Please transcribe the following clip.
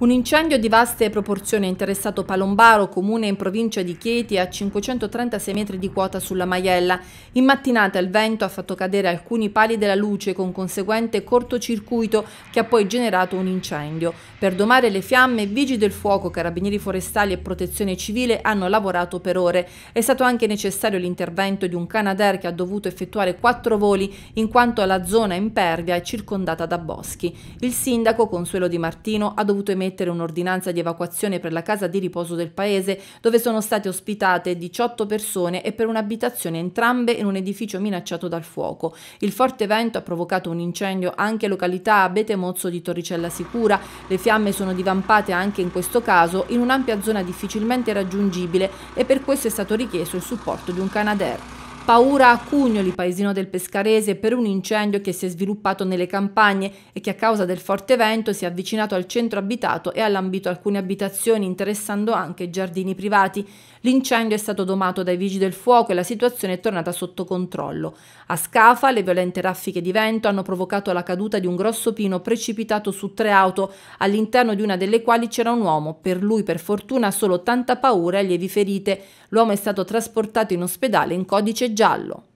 Un incendio di vaste proporzioni ha interessato Palombaro, comune in provincia di Chieti, a 536 metri di quota sulla Maiella. In mattinata il vento ha fatto cadere alcuni pali della luce con conseguente cortocircuito che ha poi generato un incendio. Per domare le fiamme, vigili del fuoco, carabinieri forestali e protezione civile hanno lavorato per ore. È stato anche necessario l'intervento di un Canadair che ha dovuto effettuare quattro voli in quanto la zona impervia è circondata da boschi. Il sindaco Consuelo Di Martino ha dovuto emettere emettere un'ordinanza di evacuazione per la casa di riposo del paese, dove sono state ospitate 18 persone e per un'abitazione entrambe in un edificio minacciato dal fuoco. Il forte vento ha provocato un incendio anche in località Betemozzo di Torricella Sicura. Le fiamme sono divampate anche in questo caso in un'ampia zona difficilmente raggiungibile e per questo è stato richiesto il supporto di un Canadair paura a Cugnoli, paesino del Pescarese, per un incendio che si è sviluppato nelle campagne e che a causa del forte vento si è avvicinato al centro abitato e ha lambito alcune abitazioni, interessando anche giardini privati. L'incendio è stato domato dai vigili del fuoco e la situazione è tornata sotto controllo. A Scafa le violente raffiche di vento hanno provocato la caduta di un grosso pino precipitato su tre auto, all'interno di una delle quali c'era un uomo. Per lui, per fortuna, solo tanta paura e lievi ferite. L'uomo è stato trasportato in ospedale in codice giallo giallo.